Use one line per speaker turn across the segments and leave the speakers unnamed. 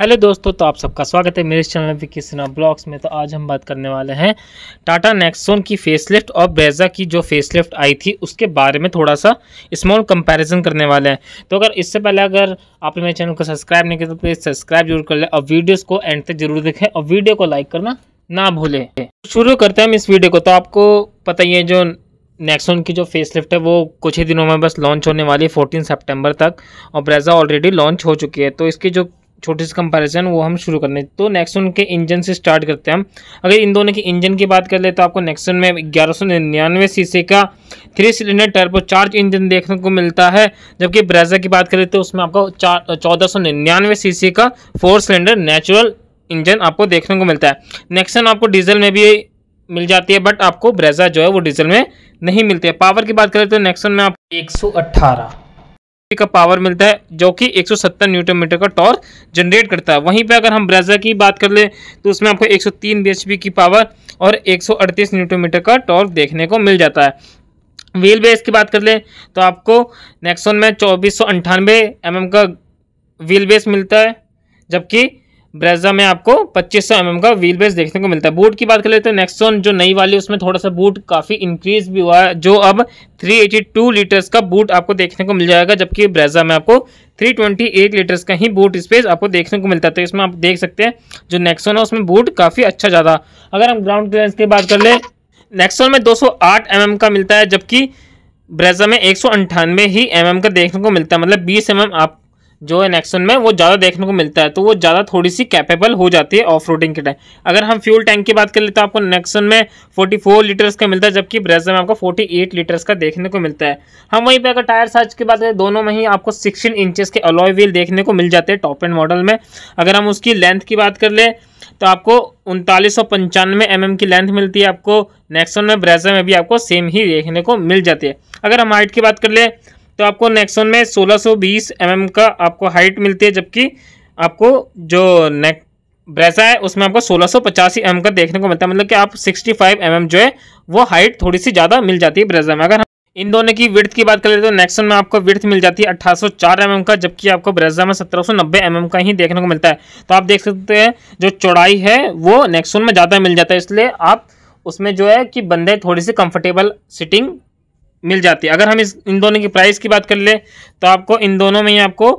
hello दोस्तों तो आप सबका स्वागत है मेरे चैनल विकी सिन्हा ब्लॉग्स में तो आज हम बात करने वाले हैं टाटा नेक्सोन की फेसलिफ्ट और ब्रेजा की जो फेसलिफ्ट आई थी उसके बारे में थोड़ा सा स्मॉल कंपैरिजन करने वाले हैं तो अगर इससे पहले अगर आपने मेरे चैनल को सब्सक्राइब नहीं किया तो प्लीज़ सब्सक्राइब जरूर कर लें और वीडियोज़ को एंड तक जरूर देखें और वीडियो को लाइक करना ना भूलें शुरू करते हैं हम इस वीडियो को तो आपको पता ही है जो नेक्सोन की जो फेसलिफ्ट है वो कुछ ही दिनों में बस लॉन्च होने वाली है फोर्टीन सेप्टेम्बर तक और ब्रेजा ऑलरेडी लॉन्च हो चुकी है तो इसकी जो छोटी सी कंपैरिजन वो हम शुरू करने तो नेक्सन के इंजन से स्टार्ट करते हैं हम अगर इन दोनों के इंजन की बात कर ले तो आपको नेक्सन में ग्यारह सौ निन्यानवे सीसी का three cylinder turbo charge engine देखने को मिलता है जबकि ब्रेजा की बात करें तो उसमें आपको चार चौदह सौ निन्यानवे सी का फोर सिलेंडर नेचुरल इंजन आपको देखने को मिलता है नेक्सन आपको डीजल में भी मिल जाती है बट आपको ब्रेजा जो है वो डीजल में नहीं मिलती है पावर की बात करें तो नेक्सन में आप एक सौ अट्ठारह का पावर मिलता है जो कि 170 न्यूटन मीटर का टॉर्क जनरेट करता है वहीं पे अगर हम ब्रेजर की बात कर ले तो उसमें आपको 103 bhp की पावर और 138 न्यूटन मीटर का टॉर्क देखने को मिल जाता है व्हील बेस की बात कर ले तो आपको नेक्सोन में चौबीस सौ mm का व्हील बेस मिलता है जबकि ब्रेजा में आपको 2500 सौ mm का व्हील बेस देखने को मिलता है बूट की बात कर लेते हैं नेक्स्ट वन जो नई वाली उसमें थोड़ा सा बूट काफ़ी इंक्रीज भी हुआ है जो अब 382 लीटर्स का बूट आपको देखने को मिल जाएगा जबकि ब्रेजा में आपको 328 लीटर्स का ही बूट स्पेस आपको देखने को मिलता है तो इसमें आप देख सकते हैं जो नेक्सोन है उसमें बूट काफ़ी अच्छा ज़्यादा अगर हम ग्राउंड क्लियरेंस की बात कर लें नेक्सोन में दो सौ mm का मिलता है जबकि ब्रेजा में एक ही एम mm का देखने को मिलता है मतलब बीस एम mm आप जो है नेक्सन में वो ज़्यादा देखने को मिलता है तो वो ज़्यादा थोड़ी सी कैपेबल हो जाती है ऑफ रोडिंग के टाइम अगर हम फ्यूल टैंक की बात कर लेते तो आपको नेक्सन में 44 लीटर्स का मिलता है जबकि ब्रेजा में आपको 48 लीटर्स का देखने को मिलता है हम वहीं पर अगर टायर साइज की बात करें दोनों में ही आपको सिक्सटीन इंचज के अलॉय व्हील देखने को मिल जाते हैं टॉप एंड मॉडल में अगर हम उसकी लेंथ की बात कर लें तो आपको उनतालीस सौ पंचानवे एम mm की लेंथ मिलती है आपको नेक्सन में ब्रेजा में भी आपको सेम ही देखने को मिल जाती है अगर हम हाइट की बात कर लें तो आपको नेक्सोन में 1620 सौ mm का आपको हाइट मिलती है जबकि आपको जो नेक ब्रेसा है उसमें आपको सोलह सौ mm का देखने को मिलता है मतलब कि आप 65 फाइव mm जो है वो हाइट थोड़ी सी ज़्यादा मिल जाती है ब्रेजा में अगर हम इन दोनों की विर्थ की बात करें तो नेक्सन में आपको विर्थ मिल जाती है अट्ठारह एमएम mm का जबकि आपको ब्रेजा में 1790 एमएम mm का ही देखने को मिलता है तो आप देख सकते हैं जो चौड़ाई है वो नेक्सोन में ज़्यादा मिल जाता है इसलिए आप उसमें जो है कि बंदे थोड़ी सी कंफर्टेबल सिटिंग मिल जाती है अगर हम इस इन दोनों की प्राइस की बात कर ले तो आपको इन दोनों में ही आपको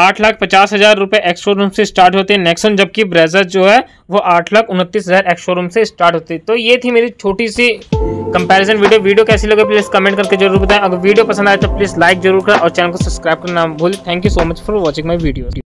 आठ लाख पचास हज़ार रुपये एक शोरूम से स्टार्ट होते हैं नेक्सन जबकि ब्रेजर जो है वो आठ लाख उनतीस हज़ार एक शोरूम से स्टार्ट होती है तो ये थी मेरी छोटी सी कंपैरिजन वीडियो वीडियो कैसी लगे प्लीज़ कमेंट करके जरूर बताएं अगर वीडियो पसंद आए तो प्लीज़ लाइक जरूर करें और चैनल को सब्सक्राइब करना भूल thank you so much for watching my video